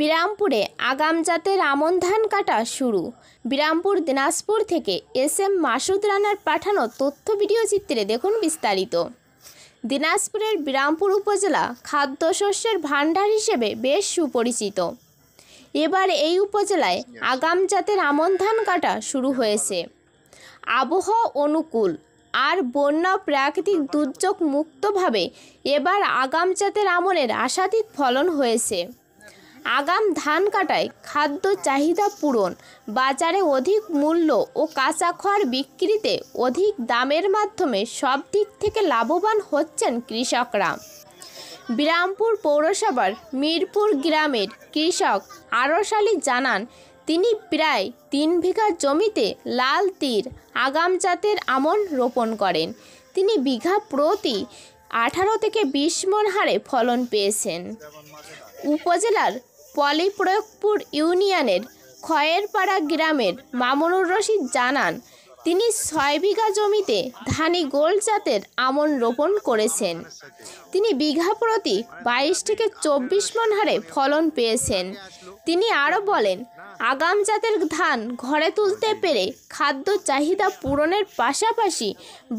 বিরামপুরে আগাম জাতের আমন ধান কাটা শুরু বিরামপুর দিনাজপুর থেকে এস এম মাসুদ রানার পাঠানো তথ্য ভিডিও চিত্রে দেখুন বিস্তারিত দিনাজপুরের বিরামপুর উপজেলা খাদ্যশস্যের ভাণ্ডার হিসেবে বেশ সুপরিচিত এবার এই উপজেলায় আগাম জাতের আমন ধান কাটা শুরু হয়েছে আবহাওয়া অনুকূল আর বন্যা প্রাকৃতিক দুর্যোগ মুক্তভাবে এবার আগাম জাতের আমলের আশাতীত ফলন হয়েছে আগাম ধান কাটায় খাদ্য চাহিদা পূরণ বাজারে অধিক মূল্য ও কাঁচা খড় বিক্রিতে অধিক দামের মাধ্যমে সব দিক থেকে লাভবান হচ্ছেন কৃষকরা বিরামপুর পৌরসভার মিরপুর গ্রামের কৃষক আরশালী জানান তিনি প্রায় তিন বিঘা জমিতে লাল তীর আগাম জাতের আমন রোপণ করেন তিনি বিঘা প্রতি আঠারো থেকে বিশ মন হারে ফলন পেয়েছেন উপজেলার পলিপ্রয়োগপুর ইউনিয়নের খয়েরপাড়া গ্রামের মামুনুর রশিদ জানান তিনি ছয় বিঘা জমিতে ধানি গোল্ড জাতের আমন রোপণ করেছেন তিনি বিঘা প্রতি বাইশ থেকে চব্বিশ মন হারে ফলন পেয়েছেন তিনি আরও বলেন আগাম জাতের ধান ঘরে তুলতে পেরে খাদ্য চাহিদা পূরণের পাশাপাশি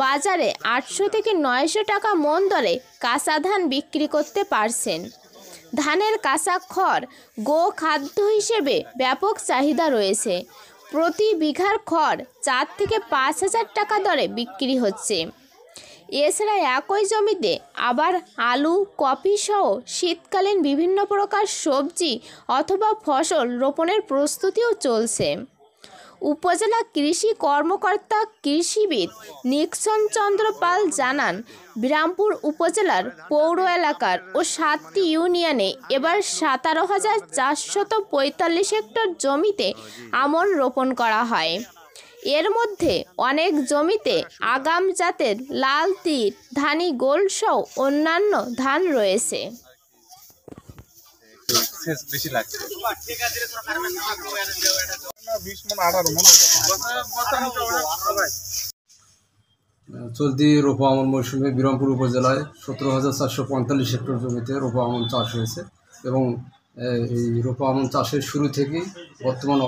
বাজারে আটশো থেকে নয়শো টাকা মন দরে কাঁচা ধান বিক্রি করতে পারছেন ধানের কাঁচা খড় গো খাদ্য হিসেবে ব্যাপক চাহিদা রয়েছে প্রতি বিঘার খড় চার থেকে পাঁচ হাজার টাকা দরে বিক্রি হচ্ছে এছাড়া একই জমিতে আবার আলু কফি সহ শীতকালীন বিভিন্ন প্রকার সবজি অথবা ফসল রোপণের প্রস্তুতিও চলছে উপজেলা কৃষি কর্মকর্তা কৃষিবিদ নিক্সন চন্দ্র পাল জানান বিরামপুর উপজেলার পৌর এলাকার ও সাতটি ইউনিয়নে এবার সাতারো হাজার চারশত পঁয়তাল্লিশ হেক্টর জমিতে আমন রোপণ করা হয় এর মধ্যে অনেক জমিতে আগাম জাতের লাল তীর ধানি গোলসহ অন্যান্য ধান রয়েছে বেশি লাগছে চলতি রোপা আমন মৌসুমে বিরামপুর উপজেলায় সতেরো হাজার চারশো পঁয়তাল্লিশ হেক্টর জমিতে রোপা আমন চাষ হয়েছে এবং এই রোপা আমন চাষের শুরু থেকেই বর্তমান